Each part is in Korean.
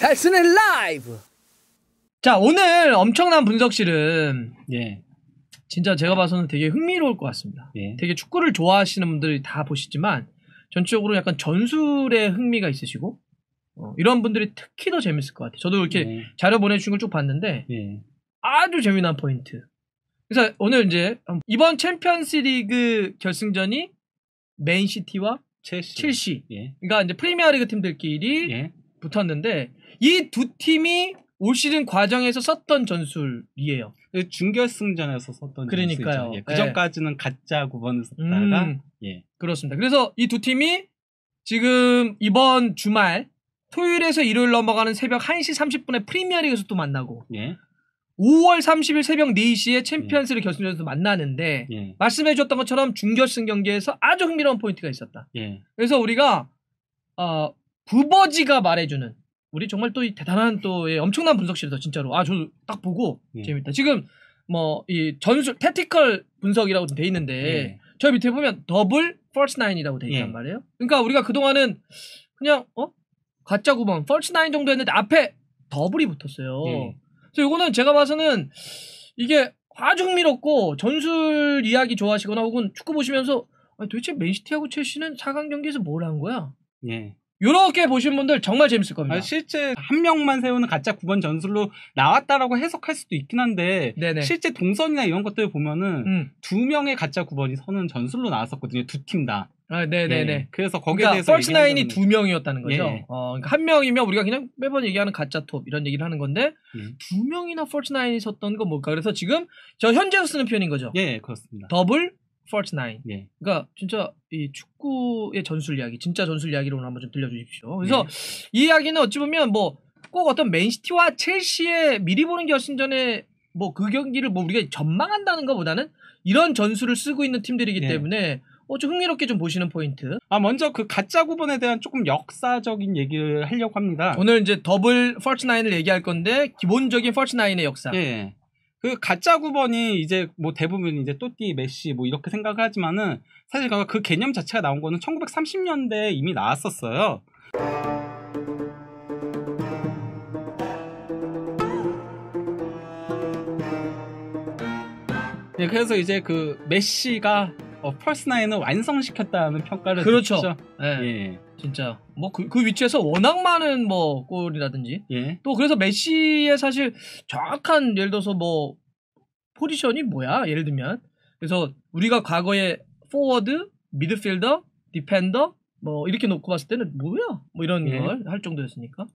달슨의 라이브! 자, 오늘 엄청난 분석실은, 예. 진짜 제가 봐서는 되게 흥미로울 것 같습니다. 예. 되게 축구를 좋아하시는 분들이 다 보시지만, 전적으로 체 약간 전술에 흥미가 있으시고, 어, 이런 분들이 특히 더 재밌을 것 같아요. 저도 이렇게 예. 자료 보내주신 걸 쭉 봤는데, 예. 아주 재미난 포인트. 그래서 오늘 이제 이번 챔피언스 리그 결승전이 맨시티와 첼시. 첼시. 예. 그러니까 이제 프리미어리그 팀들끼리 예. 붙었는데 이 두 팀이 올 시즌 과정에서 썼던 전술이에요. 그 중결승전에서 썼던 그러니까요. 예. 그 예. 전까지는 가짜 9번을 썼다가 음, 예. 그렇습니다. 그래서 이 두 팀이 지금 이번 주말 토요일에서 일요일 넘어가는 새벽 1시 30분에 프리미어리그에서 또 만나고 예. 5월 30일 새벽 4시에 음. 챔피언스리 결승전에서 만나는데 예. 말씀해 주셨던 것처럼 중결승 경기에서 아주 흥미로운 포인트가 있었다. 예. 그래서 우리가 어, 부버지가 말해주는 우리 정말 또 대단한 또 예, 엄청난 분석실이다 진짜로. 아저딱 보고 재밌다. 지금 뭐 이 전술 테티컬 분석이라고 돼 있는데 예. 저 밑에 보면 더블 퍼스트 나인이라고 돼 있단 예. 말이에요. 그러니까 우리가 그 동안은 그냥 어 가짜 구멍 퍼스트 나인 정도 했는데 앞에 더블이 붙었어요. 예. 그래서 이거는 제가 봐서는 이게 아주 흥미롭고 전술 이야기 좋아하시거나 혹은 축구 보시면서 아, 도대체 맨시티하고 첼시는 4강 경기에서 뭘 한 거야? 예. 요렇게 보신 분들 정말 재밌을 겁니다. 아, 실제 한 명만 세우는 가짜 9번 전술로 나왔다라고 해석할 수도 있긴 한데 네네. 실제 동선이나 이런 것들 을 보면은 음. 두 명의 가짜 9번이 서는 전술로 나왔었거든요. 두 팀 다. 아, 네네네. 예. 그래서 거기에 그러니까 대해서 펄스나인이 두 명이었다는 거죠. 예. 어, 그러니까 한 명이면 우리가 그냥 매번 얘기하는 가짜 톱 이런 얘기를 하는 건데 음. 두 명이나 펄스나인이 섰던 건 뭘까? 그래서 지금 저 현재로 쓰는 표현인 거죠. 예, 그렇습니다. 더블 49. 네. 예. 그러니까 진짜 이 축구의 전술 이야기, 진짜 전술 이야기로 한번 좀 들려주십시오. 그래서 네. 이 이야기는 어찌 보면 뭐 꼭 어떤 맨시티와 첼시의 미리 보는 결승전에 뭐그 경기를 뭐 우리가 전망한다는 것보다는 이런 전술을 쓰고 있는 팀들이기 네. 때문에 어, 좀 흥미롭게 좀 보시는 포인트. 아, 먼저 그 가짜 구분에 대한 조금 역사적인 얘기를 하려고 합니다. 오늘 이제 더블 49을 얘기할 건데, 기본적인 49의 역사. 예. 그 가짜 9번이 이제 뭐 대부분 이제 또띠, 메시 뭐 이렇게 생각하지만은 을 사실 그, 그 개념 자체가 나온 거는 1930년대에 이미 나왔었어요. 예, 그래서 이제 그 메시가 어, 펄스나인을 완성시켰다는 평가를 그렇죠. 예. 예. 진짜 뭐 그 그 위치에서 워낙 많은 뭐 골이라든지 예. 또 그래서 메시의 사실 정확한 예를 들어서 뭐 포지션이 뭐야 예를 들면 그래서 우리가 과거에 포워드, 미드필더, 디펜더 뭐 이렇게 놓고 봤을 때는 뭐야 뭐 이런 예. 걸할 정도였으니까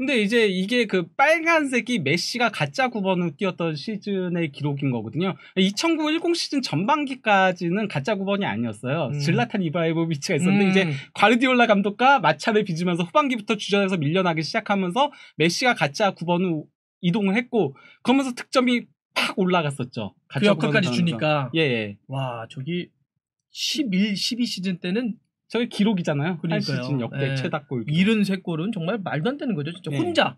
근데 이제 이게 그 빨간색이 메시가 가짜 9번을 뛰었던 시즌의 기록인 거거든요. 2009-10 시즌 전반기까지는 가짜 9번이 아니었어요. 음. 질라탄 이바이브비치가 있었는데 음. 이제 과르디올라 감독과 마찰을 빚으면서 후반기부터 주전에서 밀려나기 시작하면서 메시가 가짜 9번을 이동을 했고 그러면서 득점이 팍 올라갔었죠. 가짜 그 역할까지 주니까. 예, 예. 와, 저기 11, 12 시즌 때는 저게 기록이잖아요. 그러니까요. 한 시즌 역대 네. 최다 골. 73골은 정말 말도 안 되는 거죠. 진짜 네. 혼자.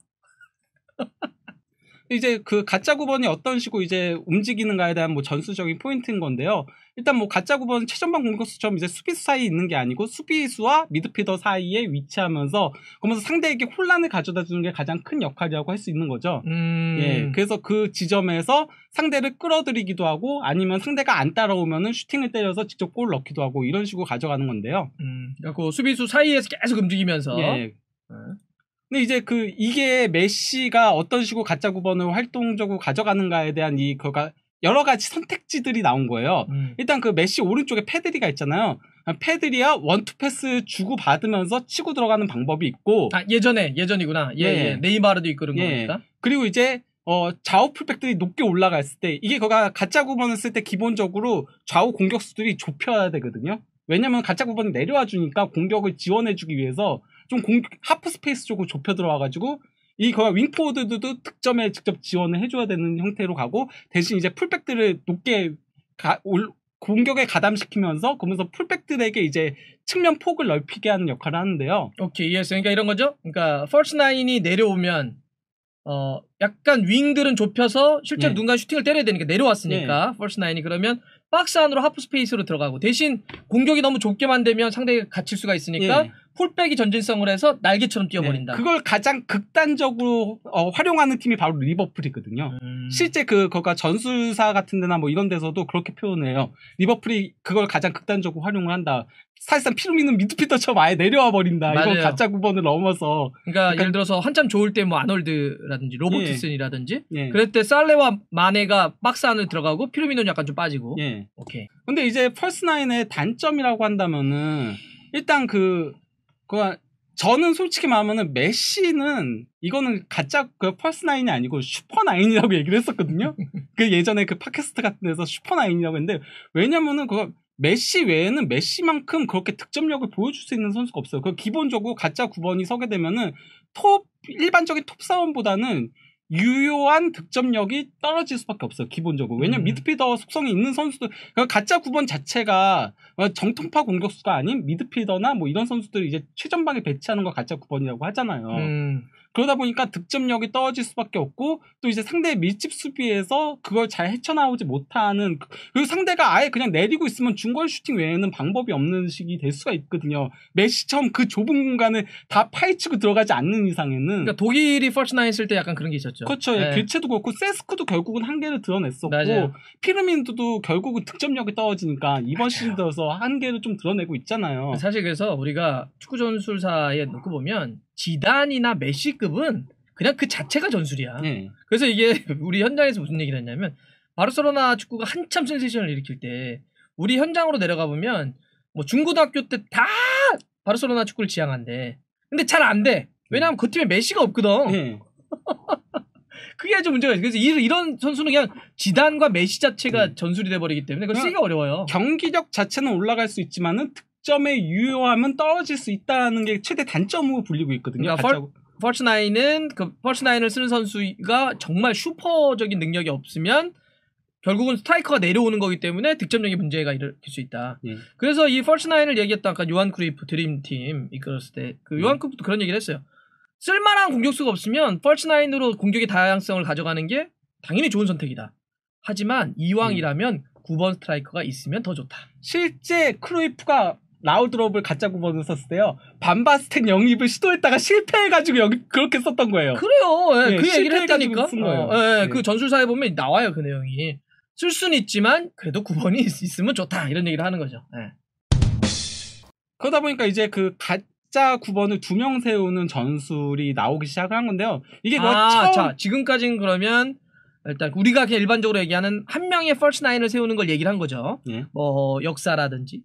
이제 그 가짜 구번이 어떤 식으로 이제 움직이는가에 대한 뭐 전수적인 포인트인 건데요. 일단 뭐 가짜 구번 은 최전방 공격수처럼 이제 수비수 사이에 있는 게 아니고 수비수와 미드피더 사이에 위치하면서 그러면서 상대에게 혼란을 가져다 주는 게 가장 큰 역할이라고 할 수 있는 거죠. 음... 예. 그래서 그 지점에서 상대를 끌어들이기도 하고 아니면 상대가 안 따라오면은 슈팅을 때려서 직접 골 넣기도 하고 이런 식으로 가져가는 건데요. 음. 그러니까 그 수비수 사이에서 계속 움직이면서 예. 음. 근데 이제 그 이게 메시가 어떤 식으로 가짜 9번을 활동적으로 가져가는가에 대한 이 그가 여러 가지 선택지들이 나온 거예요. 음. 일단 그 메시 오른쪽에 패드리가 있잖아요. 아, 패드리야 원투 패스 주고 받으면서 치고 들어가는 방법이 있고 아 예전에 예전이구나 예, 네. 예. 네이마르도 있고 그 예. 거니까 그리고 이제 어 좌우 풀백들이 높게 올라갔을 때 이게 그가 가짜 구번을 쓸 때 기본적으로 좌우 공격수들이 좁혀야 되거든요. 왜냐면 가짜 구번이 내려와 주니까 공격을 지원해주기 위해서 좀 공, 하프 스페이스 쪽으로 좁혀 들어와가지고 이거가 윙포워드도 득점에 직접 지원을 해줘야 되는 형태로 가고 대신 이제 풀백들을 높게 가, 올, 공격에 가담시키면서 그러면서 풀백들에게 이제 측면 폭을 넓히게 하는 역할을 하는데요. 오케이 이해했어요. 그러니까 이런 거죠. 그러니까 퍼스 나인이 내려오면 어 약간 윙들은 좁혀서 실제로 네. 누군가 슈팅을 때려야 되니까 내려왔으니까 네. 퍼스 나인이 그러면 박스 안으로 하프 스페이스로 들어가고 대신 공격이 너무 좁게만 되면 상대가 갇힐 수가 있으니까 네. 풀백이 전진성을 해서 날개처럼 네. 뛰어버린다. 네. 그걸 가장 극단적으로 어, 활용하는 팀이 바로 리버풀이거든요. 음. 실제 그 거가 전술사 같은 데나 뭐 이런 데서도 그렇게 표현해요. 리버풀이 그걸 가장 극단적으로 활용을 한다. 사실상 피로 믿는 미드필더처럼 아예 내려와 버린다. 맞아요. 이건 가짜 9번을 넘어서. 그러니까, 그러니까 예를 들어서 한참 좋을 때 뭐 아놀드라든지 로버트슨이라든지 예. 예. 그럴 때 살레와 마네가 박스 안에 들어가고 피로미노는 약간 좀 빠지고. 예. 오케이. 근데 이제 펄스 나인의 단점이라고 한다면은 일단 그그 그 저는 솔직히 말하면은 메시는 이거는 가짜 그 펄스 나인이 아니고 슈퍼 나인이라고 얘기를 했었거든요. 그 예전에 그 팟캐스트 같은 데서 슈퍼 나인이라고 했는데 왜냐면은 그거 메시 외에는 메시만큼 그렇게 득점력을 보여줄 수 있는 선수가 없어요. 그 기본적으로 가짜 9번이 서게 되면은 톱 일반적인 톱 사원보다는 유효한 득점력이 떨어질 수밖에 없어요. 기본적으로. 왜냐면 음. 미드필더 속성이 있는 선수들 그러니까 가짜 9번 자체가 뭐 정통파 공격수가 아닌 미드필더나 뭐 이런 선수들 이제 최전방에 배치하는 걸 가짜 9번이라고 하잖아요. 음. 그러다 보니까 득점력이 떨어질 수밖에 없고 또 이제 상대의 밀집 수비에서 그걸 잘 헤쳐나오지 못하는 그, 그리고 상대가 아예 그냥 내리고 있으면 중거리 슈팅 외에는 방법이 없는 식이 될 수가 있거든요. 메시처럼 그 좁은 공간을 다 파헤치고 들어가지 않는 이상에는 그러니까 독일이 퍼스트 나인 쓸때 약간 그런 게 있었죠. 그렇죠. 네. 길체도 그렇고 세스크도 결국은 한계를 드러냈었고 맞아요. 피르민도도 결국은 득점력이 떨어지니까 이번 시즌 들어서 한계를 좀 드러내고 있잖아요. 사실 그래서 우리가 축구 전술사에 놓고 보면 지단이나 메시급은 그냥 그 자체가 전술이야. 네. 그래서 이게 우리 현장에서 무슨 얘기를 했냐면 바르셀로나 축구가 한참 센세이션을 일으킬 때 우리 현장으로 내려가 보면 뭐 중고등학교 때 다 바르셀로나 축구를 지향한대. 근데 잘 안 돼. 왜냐하면 그 팀에 메시가 없거든. 네. 그게 좀 문제가 있어요. 그래서 이런 선수는 그냥 지단과 메시 자체가 네. 전술이 돼버리기 때문에 그걸 그러니까 쓰기가 어려워요. 경기력 자체는 올라갈 수 있지만은 점의 유효함은 떨어질 수 있다는 게 최대 단점으로 불리고 있거든요. 그러니까 펄츠나인은 그 펄츠나인을 쓰는 선수가 정말 슈퍼적인 능력이 없으면 결국은 스트라이커가 내려오는 거기 때문에 득점력이 문제가 일으킬 수 있다. 예. 그래서 이 펄츠나인을 얘기했던 아까 요한 크루이프 드림팀 이끌었을 때그 요한 예. 크루이프도 그런 얘기를 했어요. 쓸만한 공격수가 없으면 펄츠나인으로 공격의 다양성을 가져가는 게 당연히 좋은 선택이다. 하지만 이왕이라면 음. 9번 스트라이커가 있으면 더 좋다. 실제 크루이프가 라우드롭을 가짜 구멍을 썼을때요 반바스텍 영입을 시도했다가 실패해가지고 여기 그렇게 썼던 거예요. 그래요. 예, 네, 그 얘기를 했다니까. 쓴 거예요. 어, 예, 네. 그 전술사에 보면 나와요 그 내용이. 쓸 수는 있지만 그래도 구번이 있, 으면 좋다 이런 얘기를 하는 거죠. 예. 그러다 보니까 이제 그 가짜 구번을두 명 세우는 전술이 나오기 시작을 한 건데요. 이게 아, 처음... 자 지금까지는 그러면 일단 우리가 그냥 일반적으로 얘기하는 한 명의 퍼스트 나인을 세우는 걸 얘기를 한 거죠. 예. 뭐 역사라든지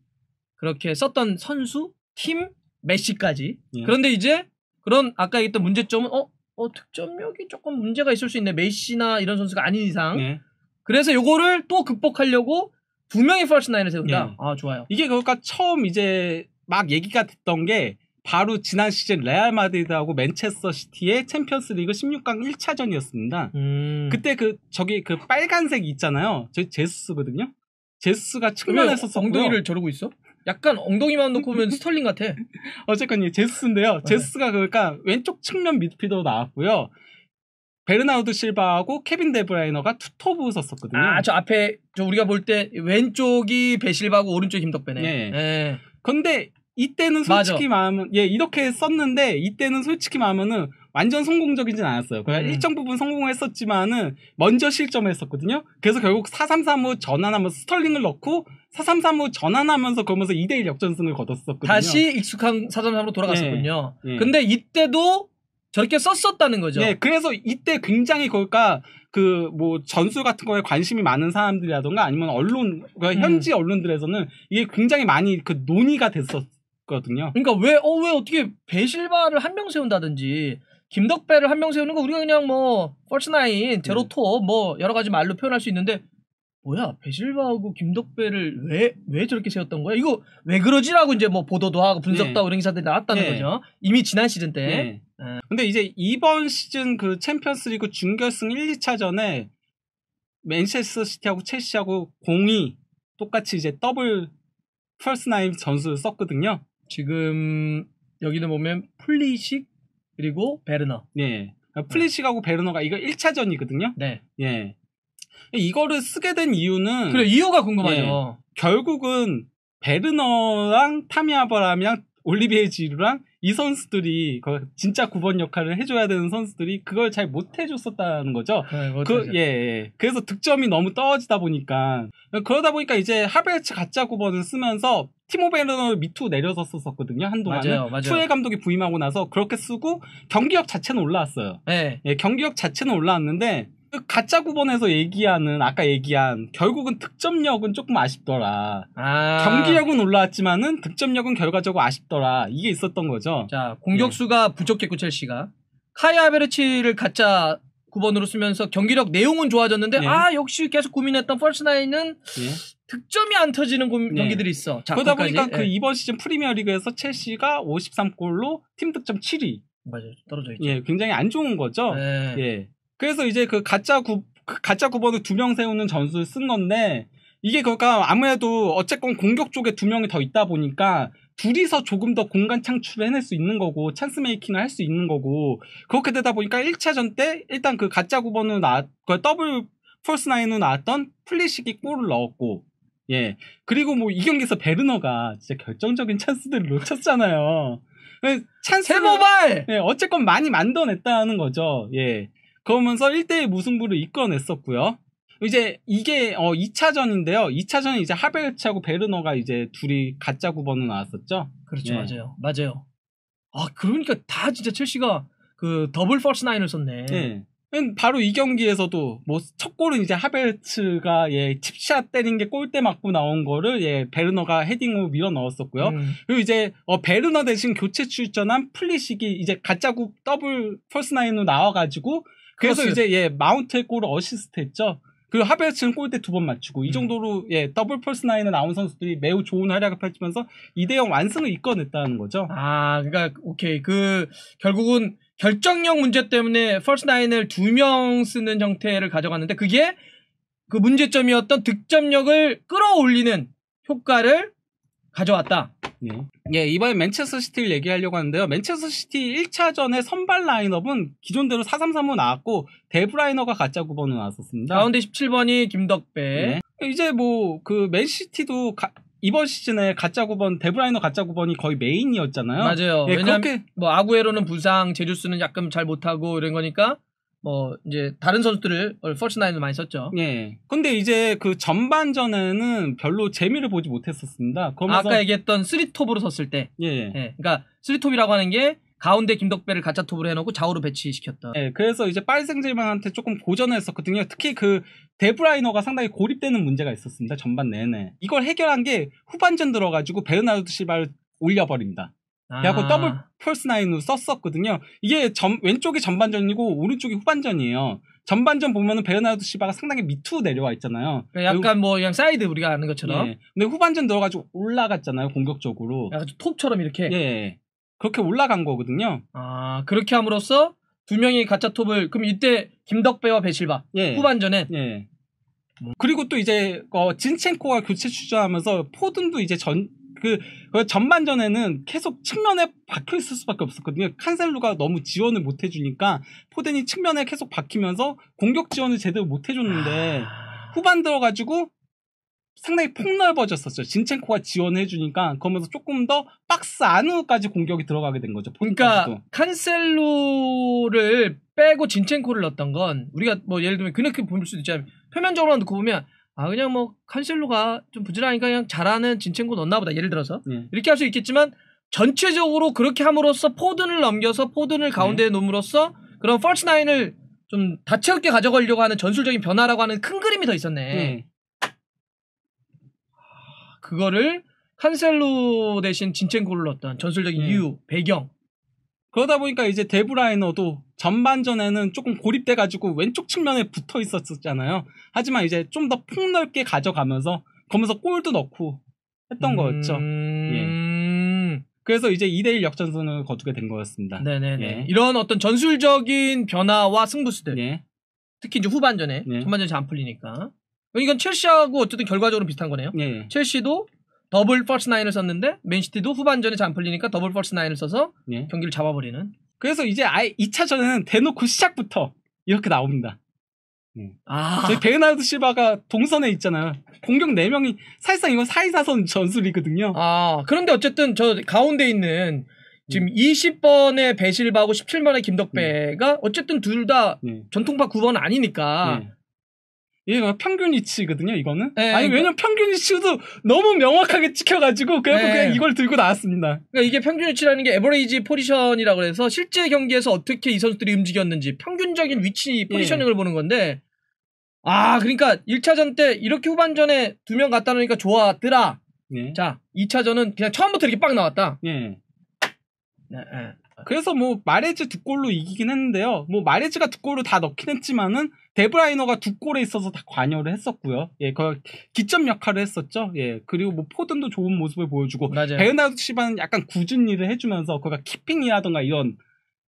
그렇게 썼던 선수, 팀, 메시까지. 예. 그런데 이제 그런 아까 얘기했던 문제점은 어, 어 득점력이 조금 문제가 있을 수 있네. 메시나 이런 선수가 아닌 이상. 예. 그래서 요거를 또 극복하려고 두 명의 러스 나인을 세운다. 예. 아, 좋아요. 이게 그러니까 처음 이제 막 얘기가 됐던 게 바로 지난 시즌 레알 마드리드하고 맨체스터 시티의 챔피언스 리그 16강 1차전이었습니다. 음. 그때 그 저기 그 빨간색 있잖아요. 저 제수스거든요. 제수스가 측면에서 엉덩이를 저르고 있어? 약간 엉덩이만 놓고 보면 스털링 같아. 어쨌건 이 제스인데요. 스 네. 제스가 스 그러니까 왼쪽 측면 미드필더로 나왔고요. 베르나우드 실바하고 케빈 데브라이너가 투톱으로 섰었거든요. 아, 저 앞에 저 우리가 볼 때 왼쪽이 베실바고 오른쪽이 김덕배네. 예. 예. 근데 이때는 솔직히 맞아. 말 예, 이렇게 썼는데 이때는 솔직히 말하은 완전 성공적이진 않았어요. 그 음. 일정 부분 성공했었지만은 먼저 실점했었거든요. 그래서 결국 4335 전환하면서 스털링을 넣고 4335 전환하면서 그러면서 2대1 역전승을 거뒀었거든요. 다시 익숙한 4335로 돌아갔었군요. 네. 네. 근데 이때도 저렇게 썼었다는 거죠. 네, 그래서 이때 굉장히 그러니까 그 뭐 전술 같은 거에 관심이 많은 사람들이라던가 아니면 언론 그러니까 음. 현지 언론들에서는 이게 굉장히 많이 그 논의가 됐었거든요. 그러니까 왜 어 왜 어, 왜 어떻게 배실바를 한 명 세운다든지 김덕배를 한 명 세우는 거 우리가 그냥 뭐 펄스나인 네. 제로토 네. 뭐 여러 가지 말로 표현할 수 있는데 뭐야 배실바하고 김덕배를 왜 왜 저렇게 세웠던 거야? 이거 왜 그러지라고 이제 뭐 보도도 하고 분석도 네. 하고 이런 기사들이 나왔다는 네. 거죠. 이미 지난 시즌 때. 근데 이제 이번 시즌 그 챔피언스리그 준결승 1, 2차전에 맨체스터 시티하고 첼시하고 공이 똑같이 이제 더블 펄스나인 전술을 썼거든요. 지금 여기는 보면 플리식 그리고 베르너. 예. 그러니까 네. 플리시하고 베르너가 이거 1차전이거든요. 네. 예. 이거를 쓰게 된 이유는 그래 이유가 궁금하죠. 예. 결국은 베르너랑 타미아바람이랑 올리비에 지루랑 이 선수들이 진짜 9번 역할을 해줘야 되는 선수들이 그걸 잘 못 해줬었다는 거죠. 네, 그, 예, 예, 그래서 득점이 너무 떨어지다 보니까 그러다 보니까 이제 하베츠 르 가짜 9번을 쓰면서 티모 베르너를 밑으로 내려서 썼었거든요 한동안은 추에 감독이 부임하고 나서 그렇게 쓰고 경기력 자체는 올라왔어요. 네. 예, 경기력 자체는 올라왔는데 그 가짜 구번에서 얘기하는 아까 얘기한 결국은 득점력은 조금 아쉽더라. 아. 경기력은 올라왔지만은 득점력은 결과적으로 아쉽더라. 이게 있었던 거죠. 자 공격수가 네. 부족했고 첼시가 카이 아베르치를 가짜 9번으로 쓰면서 경기력 내용은 좋아졌는데 네. 아 역시 계속 고민했던 펄스나인은 네. 득점이 안 터지는 고, 네. 경기들이 있어. 자, 그러다 끝까지. 보니까 그 예. 이번 시즌 프리미어리그에서 첼시가 53골로 팀 득점 7위. 맞아요. 떨어져 있죠. 예, 굉장히 안 좋은 거죠. 네. 예. 그래서 이제 그 가짜 구 그 가짜 구번을 두 명 세우는 전술을 쓴 건데 이게 그니까 아무래도 어쨌건 공격 쪽에 두 명이 더 있다 보니까 둘이서 조금 더 공간 창출을 해낼 수 있는 거고 찬스 메이킹을 할 수 있는 거고 그렇게 되다 보니까 1차전 때 일단 그 가짜 구버는 로 나왔 그 더블 폴스 나인으로 나왔던 플리식이 골을 넣었고 예 그리고 뭐 이 경기에서 베르너가 진짜 결정적인 찬스들을 놓쳤잖아요 그 찬스 모발예 어쨌건 많이 만들어냈다는 거죠 예 그러면서 1대1 무승부를 이끌어냈었고요. 이제 이게 어 2차전인데요. 2차전은 이제 하베르츠하고 베르너가 이제 둘이 가짜 9번으로 나왔었죠. 그렇죠. 예. 맞아요. 맞아요. 아, 그러니까 다 진짜 첼시가 그 더블 퍼스 나인을 썼네. 예. 바로 이 경기에서도 뭐 첫 골은 이제 하베르츠가 예 칩샷 때린 게 골대 맞고 나온 거를 예 베르너가 헤딩으로 밀어 넣었었고요. 음. 그리고 이제 어 베르너 대신 교체 출전한 플리식이 이제 가짜구 더블 퍼스 나인으로 나와가지고 그래서 이제 예 마운트의 골을 어시스트했죠. 그 하베츠는 르 골대 두 번 맞추고 이 음. 정도로 음. 예 더블 펄스 나인을 나온 선수들이 매우 좋은 활약을 펼치면서 이대0 완승을 이끌어냈다는 거죠. 아 그러니까 오케이 그 결국은 결정력 문제 때문에 펄스 나인을 두 명 쓰는 형태를 가져갔는데 그게 그 문제점이었던 득점력을 끌어올리는 효과를 가져왔다. 네. 예, 이번에 맨체스터 시티를 얘기하려고 하는데요. 맨체스터 시티 1차전의 선발 라인업은 기존대로 4-3-3으로 나왔고 데브라이너가 가짜 9번으로 나왔었습니다. 가운데 17번이 김덕배. 네. 이제 뭐 그 맨시티도 가, 이번 시즌에 가짜 9번 데브라이너 가짜 9번이 거의 메인이었잖아요. 맞아요. 예, 왜냐면 그렇게... 뭐 아구에로는 부상, 제주스는 약간 잘 못하고 이런 거니까 뭐 이제 다른 선수들을 퍼스나인을 어, 많이 썼죠. 예. 근데 이제 그 전반전에는 별로 재미를 보지 못했었습니다. 그러면서... 아까 얘기했던 쓰리톱으로 썼을 때. 예. 예. 그러니까 쓰리톱이라고 하는 게 가운데 김덕배를 가짜톱으로 해놓고 좌우로 배치시켰던 네, 그래서 이제 빨생질르한테 조금 고전했었거든요. 특히 그 데브라이너가 상당히 고립되는 문제가 있었습니다. 전반 내내. 이걸 해결한 게 후반전 들어가지고 베르나르드 실바를 올려버립니다. 그래갖고 아. 더블 펄스나인으로 썼었거든요. 이게 점, 왼쪽이 전반전이고 오른쪽이 후반전이에요. 전반전 보면은 베르나르도 시바가 상당히 밑으로 내려와 있잖아요. 그러니까 약간 뭐 그냥 사이드 우리가 아는 것처럼. 예. 근데 후반전 들어가지고 올라갔잖아요. 공격적으로. 약간 아, 그렇죠. 톱처럼 이렇게. 예. 그렇게 올라간 거거든요. 아 그렇게 함으로써 두 명이 가짜 톱을 그럼 이때 김덕배와 배실바 예. 후반전에. 예. 그리고 또 이제 어, 진첸코가 교체 출전하면서 포든도 이제 전 그, 그 전반전에는 계속 측면에 박혀 있을 수밖에 없었거든요. 칸셀루가 너무 지원을 못 해주니까 포덴이 측면에 계속 박히면서 공격 지원을 제대로 못 해줬는데 아. 후반 들어가지고 상당히 폭넓어졌었죠. 진첸코가 지원해 주니까 그러면서 조금 더 박스 안으로까지 공격이 들어가게 된 거죠. 그러니까 포인트도. 칸셀루를 빼고 진첸코를 넣었던 건 우리가 뭐 예를 들면 그렇게 볼 수도 있잖아요. 표면적으로 놓고 보면 아 그냥 뭐 칸셀로가 좀 부지런하니까 그냥 잘하는 진챙구 넣나 보다 예를 들어서 네. 이렇게 할 수 있겠지만 전체적으로 그렇게 함으로써 포든을 넘겨서 포든을 예. 가운데에 놓음으로써 그런 펄스 나인을 좀 다채롭게 가져가려고 하는 전술적인 변화라고 하는 큰 그림이 더 있었네. 예. 아, 그거를 칸셀로 대신 진챙골를 넣었던 전술적인 이유, 배경 그러다 보니까 이제 데브라이너도 전반전에는 조금 고립돼가지고 왼쪽 측면에 붙어 있었잖아요. 하지만 이제 좀 더 폭넓게 가져가면서 거면서 골도 넣고 했던 음... 거였죠. 예. 그래서 이제 2대1 역전승을 거두게 된 거였습니다. 네네네. 예. 이런 어떤 전술적인 변화와 승부수들. 예. 특히 이제 후반전에. 전반전이 예. 잘안 풀리니까. 이건 첼시하고 어쨌든 결과적으로 비슷한 거네요. 예. 첼시도 더블 퍼스 나인을 썼는데 맨시티도 후반전에 잘안 풀리니까 더블 퍼스 나인을 써서 예. 경기를 잡아버리는. 그래서 이제 아예 2차전은 대놓고 시작부터 이렇게 나옵니다. 예. 아. 저희 베르나르드 실바가 동선에 있잖아요. 공격 4명이 사실상 이건 4-2-4선 전술이거든요. 아, 그런데 어쨌든 저 가운데 있는 지금 음. 20번의 배실바고 17번의 김덕배가 음. 어쨌든 둘다 예. 전통파 9번 아니니까 네. 이게 평균 위치거든요 이거는. 네, 아니, 왜냐면 평균 위치도 너무 명확하게 찍혀가지고, 그래서 네. 그냥 이걸 들고 나왔습니다. 그러니까 이게 평균 위치라는게 에버레이지 포지션이라고 해서 실제 경기에서 어떻게 이 선수들이 움직였는지 평균적인 위치 포지셔닝을 네. 보는 건데, 아, 그러니까 1차전 때 이렇게 후반전에 두명갔다 놓으니까 좋았더라. 네. 자, 2차전은 그냥 처음부터 이렇게 빡 나왔다. 예. 네, 네. 그래서 뭐 마레즈 두 골로 이기긴 했는데요. 뭐 마레즈가 두 골을 다 넣긴 했지만은 데브라이너가 두 골에 있어서 다 관여를 했었고요. 예, 그 기점 역할을 했었죠. 예, 그리고 뭐 포든도 좋은 모습을 보여주고 베르나르도 시바는 약간 굳은 일을 해주면서 그가 키핑이라던가 이런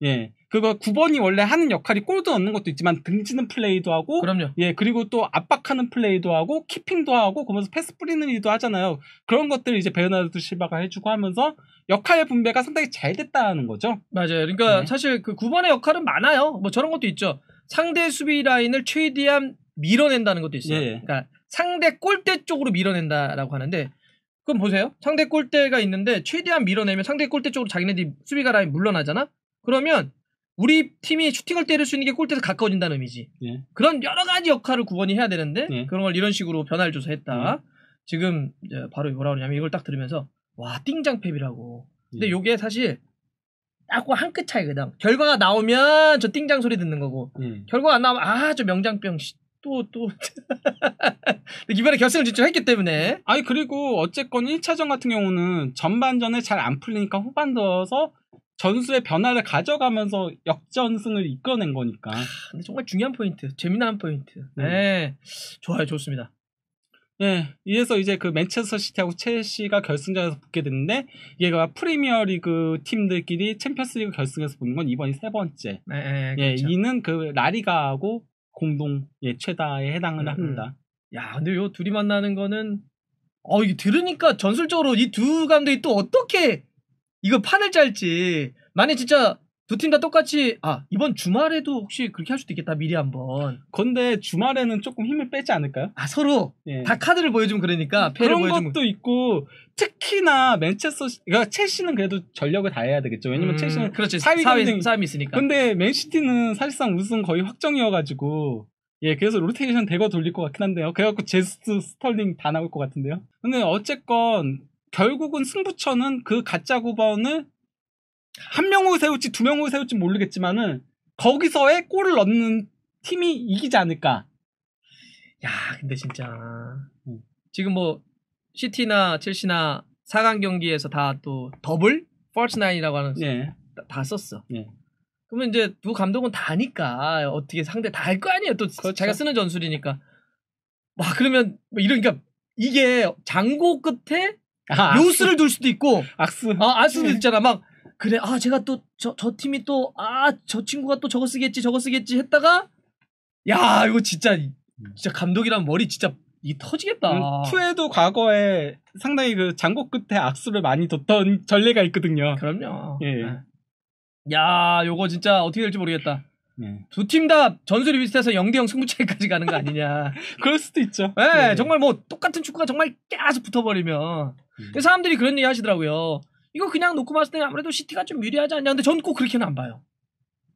예 그거 9번이 원래 하는 역할이 골도 넣는 것도 있지만 등지는 플레이도 하고 그럼요. 예 그리고 또 압박하는 플레이도 하고 키핑도 하고 그러면서 패스 뿌리는 일도 하잖아요. 그런 것들을 이제 베르나르도 실바가 해주고 하면서 역할 분배가 상당히 잘 됐다는 거죠. 맞아요. 그러니까 네. 사실 그 9번의 역할은 많아요. 뭐 저런 것도 있죠. 상대 수비 라인을 최대한 밀어낸다는 것도 있어요. 예. 그러니까 상대 골대 쪽으로 밀어낸다라고 하는데 그럼 보세요. 상대 골대가 있는데 최대한 밀어내면 상대 골대 쪽으로 자기네들이 수비가 라인 물러나잖아. 그러면 우리 팀이 슈팅을 때릴 수 있는 게 골대에서 가까워진다는 의미지. 예. 그런 여러 가지 역할을 구원이 해야 되는데 예. 그런 걸 이런 식으로 변화를 줘서 했다. 예. 지금 바로 뭐라 그러냐면 이걸 딱 들으면서 와띵장패이라고 근데 이게 예. 사실 딱 한 끗 차이거든. 결과가 나오면 저 띵장 소리 듣는 거고 예. 결과가 안 나오면 아 저 명장병 씨. 또, 또. 근데 이번에 결승을 진짜 했기 때문에. 아니, 그리고 어쨌건 1차전 같은 경우는 전반전에 잘 안 풀리니까 후반 더서 전술의 변화를 가져가면서 역전승을 이끌어낸 거니까. 아, 근데 정말 중요한 포인트, 재미난 포인트. 네, 네. 좋아요, 좋습니다. 예, 이래서 이제 그 맨체스터 시티하고 첼시가 결승전에서 붙게 됐는데 얘가 그 프리미어 리그 팀들끼리 챔피언스 리그 결승에서 붙는 건 이번이 세 번째. 네, 네 예, 그렇죠. 이는 그 라리가하고 공동 예, 최다에 해당을 음, 음. 합니다. 야, 근데 요 둘이 만나는 거는 어, 이게 들으니까 전술적으로 이 두 감독이 또 어떻게 이거 판을 짤지 만약 진짜 두 팀 다 똑같이 아 이번 주말에도 혹시 그렇게 할 수도 있겠다 미리 한번 근데 주말에는 조금 힘을 빼지 않을까요? 아 서로 예. 다 카드를 보여주면 그러니까 그런 보여주면. 것도 있고 특히나 맨체스터 그러니까 첼시는 그래도 전력을 다해야 되겠죠 왜냐면 음, 첼시는 그렇지 4위 경쟁 싸움이 있으니까 근데 맨시티는 사실상 우승 거의 확정이어가지고 예, 그래서 로테이션 대거 돌릴 것 같긴 한데요. 그래갖고 제스 트 스털링 다 나올 것 같은데요. 근데 어쨌건 결국은 승부처는 그 가짜 9번을 한 명으로 세울지 두 명으로 세울지 모르겠지만은 거기서의 골을 넣는 팀이 이기지 않을까. 야, 근데 진짜 음. 지금 뭐 시티나 첼시나 4강 경기에서 다 또 더블 퍼스 나인이라고 하는 예. 다, 다, 썼어. 예. 그러면 이제 두 감독은 다니까 어떻게 상대 다 할 거 아니에요. 또 그렇죠. 자기가 쓰는 전술이니까. 막 그러면 뭐 이러니까 이게 장고 끝에 아, 요스를 둘 수도 있고 악스 아 악스도 있잖아 막 그래 아 제가 또 저저 저 팀이 또 아 저 친구가 또 저거 쓰겠지 저거 쓰겠지 했다가 야 이거 진짜 음. 진짜 감독이란 머리 진짜 이 터지겠다. 그 투에도 과거에 상당히 그 장고 끝에 악수를 많이 뒀던 전례가 있거든요. 그럼요. 예. 네. 야, 요거 진짜 어떻게 될지 모르겠다. 예. 네. 두팀 다 전술이 비슷해서 0대0 승부차기까지 가는 거 아니냐. 그럴 수도 있죠. 예, 예, 정말 뭐 똑같은 축구가 정말 계속 붙어버리면 음. 사람들이 그런 얘기 하시더라고요. 이거 그냥 놓고 봤을 때는 아무래도 시티가 좀 유리하지 않냐. 근데 전 꼭 그렇게는 안 봐요.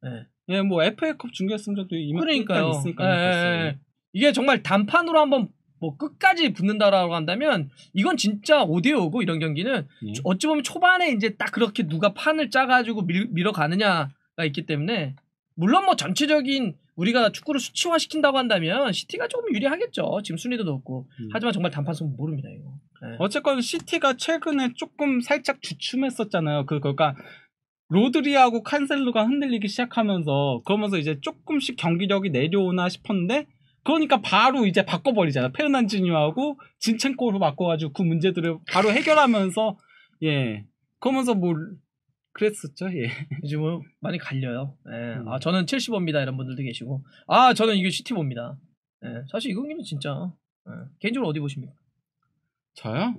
네. 예, 뭐 FA컵 중계했으면저도 이만큼 있으니까. 예, 예, 예, 이게 정말 단판으로 한번 뭐 끝까지 붙는다라고 한다면 이건 진짜 오디오고 이런 경기는 예. 어찌 보면 초반에 이제 딱 그렇게 누가 판을 짜가지고 밀, 밀어가느냐가 있기 때문에 물론 뭐 전체적인 우리가 축구를 수치화 시킨다고 한다면 시티가 조금 유리하겠죠. 지금 순위도 높고 음. 하지만 정말 단판 승은 모릅니다 이거. 네. 어쨌건 시티가 최근에 조금 살짝 주춤했었잖아요. 그, 그러니까 로드리하고 칸셀루가 흔들리기 시작하면서 그러면서 이제 조금씩 경기력이 내려오나 싶었는데 그러니까 바로 이제 바꿔버리잖아. 페르난지뉴하고 진첸코로 바꿔가지고 그 문제들을 바로 해결하면서 예 그러면서 뭘 그랬었죠. 예. 요즘 뭐 많이 갈려요. 예. 음. 아 저는 7 0시입니다 이런 분들도 계시고 아 저는 이게 시티 봅니다. 예. 사실 이 경기는 진짜 예. 개인적으로 어디 보십니까? 저요?